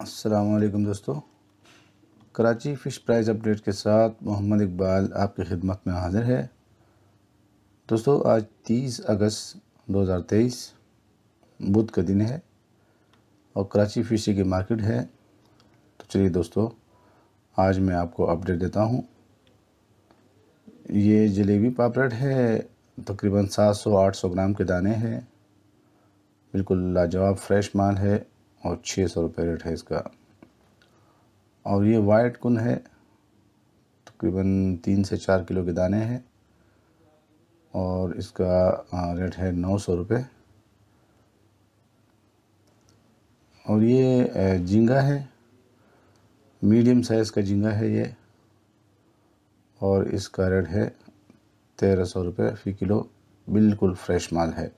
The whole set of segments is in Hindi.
असलकम दोस्तों कराची फ़िश प्राइस अपडेट के साथ मोहम्मद इकबाल आपकी खिदमत में हाज़िर है दोस्तों आज 30 अगस्त 2023 बुध का दिन है और कराची फ़िश की मार्केट है तो चलिए दोस्तों आज मैं आपको अपडेट देता हूँ ये जलेबी पापलेट है तकरीबन 700-800 ग्राम के दाने हैं बिल्कुल लाजवाब फ्रेश माल है और छः सौ रुपये रेट है इसका और ये वाइट कुन है तकरीबन तीन से चार किलो के दाने हैं और इसका रेट है नौ सौ रुपये और ये झींगा है मीडियम साइज़ का झींगा है ये और इसका रेट है तेरह सौ रुपये फ़ी किलो बिल्कुल फ्रेश माल है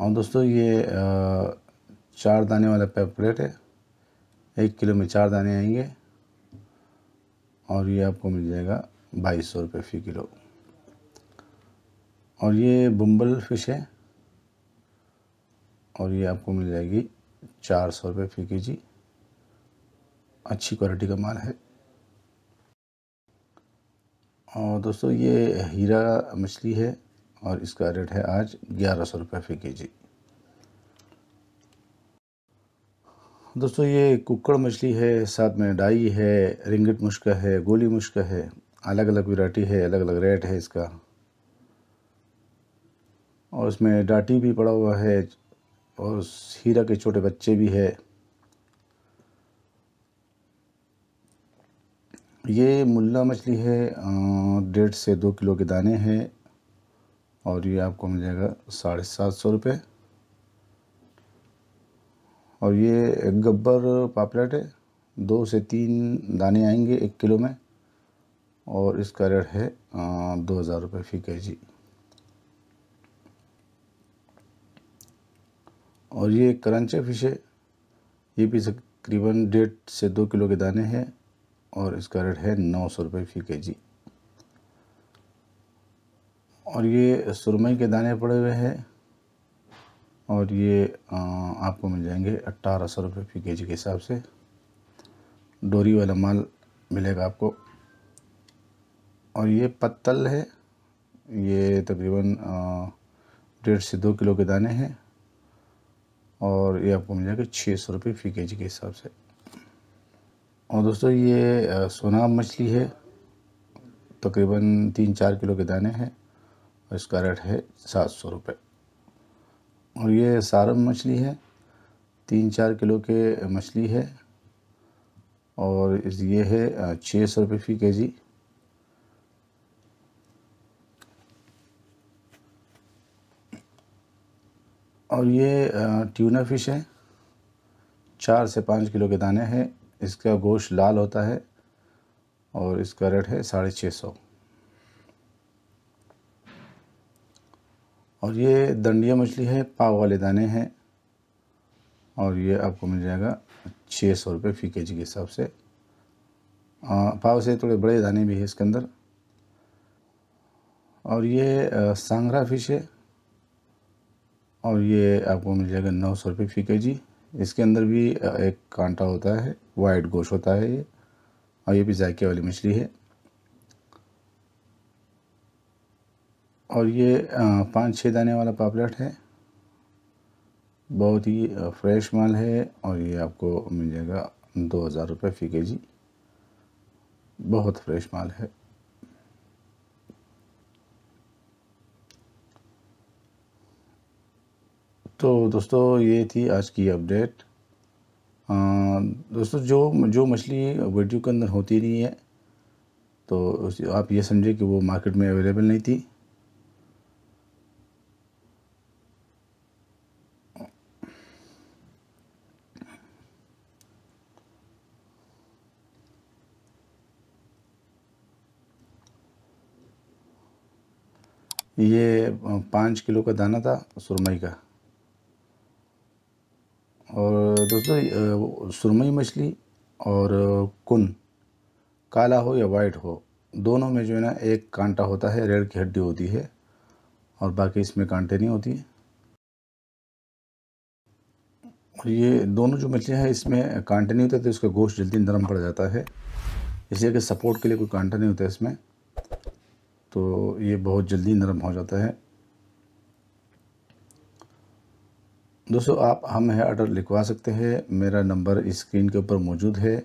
और दोस्तों ये चार दाने वाला पेपलेट है एक किलो में चार दाने आएंगे और ये आपको मिल जाएगा बाईस सौ रुपये फ़ी किलो और ये बम्बल फिश है और ये आपको मिल जाएगी चार सौ रुपये फ़ी के जी अच्छी क्वालिटी का माल है और दोस्तों ये हीरा मछली है और इसका रेट है आज ग्यारह सौ रुपये फी के जी दोस्तों ये कुकड़ मछली है साथ में डाई है रिंगट मुश्क़ है गोली मुश्क़ है अलग अलग वेराइटी है अलग अलग रेट है इसका और इसमें डाटी भी पड़ा हुआ है और हीरा के छोटे बच्चे भी है ये मुल्ला मछली है डेढ़ से दो किलो के दाने हैं और ये आपको मिल जाएगा साढ़े सात सौ रुपये और ये गब्बर पापलेट है दो से तीन दाने आएंगे एक किलो में और इसका रेट है दो हज़ार रुपये फी के जी और ये करंचे फिश है ये भी तकरीबन डेढ़ से दो किलो के दाने हैं और इसका रेट है नौ सौ रुपये फी के जी और ये सुरमई के दाने पड़े हुए हैं और ये आपको मिल जाएंगे अट्ठारह सौ रुपये फी के जी के हिसाब से डोरी वाला माल मिलेगा आपको और ये पत्तल है ये तकरीबन डेढ़ से दो किलो के दाने हैं और ये आपको मिल जाएगा छः सौ रुपये फी के जी के हिसाब से और दोस्तों ये सोनाब मछली है तकरीबन तीन चार किलो के दाने हैं इसका रेट है सात सौ रुपये और ये सारम मछली है तीन चार किलो के मछली है और ये है छः सौ रुपये फी के जी और ये ट्यूना फिश है चार से पाँच किलो के दाने हैं इसका गोश्त लाल होता है और इसका रेट है साढ़े छः सौ और ये दंडिया मछली है पाव वाले दाने हैं और ये आपको मिल जाएगा छः सौ रुपये फी के जी के हिसाब से पाव से थोड़े बड़े दाने भी हैं इसके अंदर और ये सांगरा फिश है और ये आपको मिल जाएगा नौ सौ रुपये फी के जी इसके अंदर भी एक कांटा होता है वाइट गोश होता है ये और ये भी जायके वाली मछली है और ये पाँच छः दाने वाला पापलेट है बहुत ही फ्रेश माल है और ये आपको मिल जाएगा दो हज़ार रुपये फ़ी के जी बहुत फ्रेश माल है तो दोस्तों ये थी आज की अपडेट दोस्तों जो जो मछली वीडियो के अंदर होती नहीं है तो आप ये समझे कि वो मार्केट में अवेलेबल नहीं थी ये पाँच किलो का दाना था सुरमई का और दोस्तों सुरमई मछली और कुन काला हो या वाइट हो दोनों में जो है ना एक कांटा होता है रेड की हड्डी होती है और बाकी इसमें कांटे नहीं होती है और ये दोनों जो मछलियाँ हैं इसमें कांटे नहीं होते तो इसका गोश्त जल्दी नरम पड़ जाता है इसलिए कि सपोर्ट के लिए कोई कांटा नहीं होता इसमें तो ये बहुत जल्दी नरम हो जाता है दोस्तों आप हम है ऑर्डर लिखवा सकते हैं मेरा नंबर स्क्रीन के ऊपर मौजूद है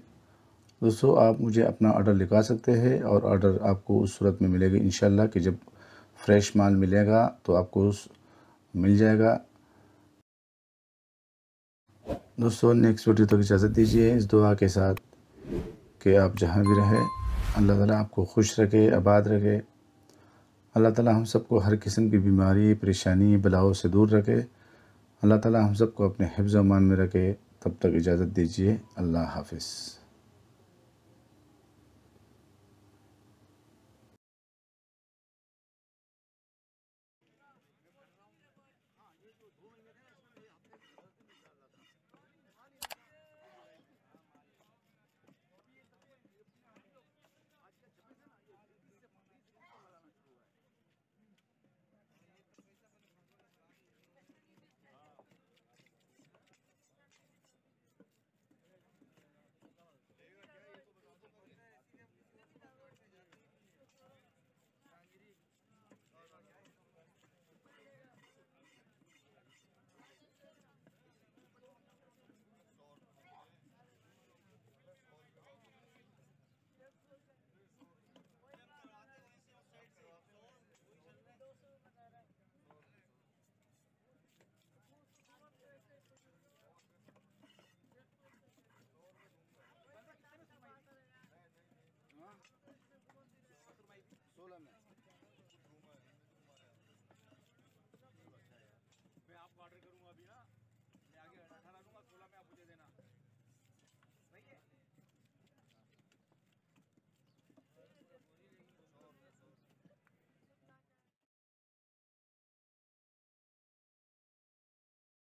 दोस्तों आप मुझे अपना ऑर्डर लिखवा सकते हैं और ऑर्डर आपको उस सूरत में मिलेगा इन कि जब फ्रेश माल मिलेगा तो आपको उस मिल जाएगा दोस्तों नेक्स्ट वीडियो तक इजाज़त दीजिए इस दुआ के साथ कि आप जहाँ भी रहें अल्लाह ताला आपको खुश रखे आबाद रखे अल्लाह ताला हम सबको हर किस्म की बीमारी परेशानी बलाओं से दूर रखे अल्लाह ताला हम सबको अपने हिफ्ज़ अमान में रखे तब तक इजाज़त दीजिए अल्लाह हाफिज़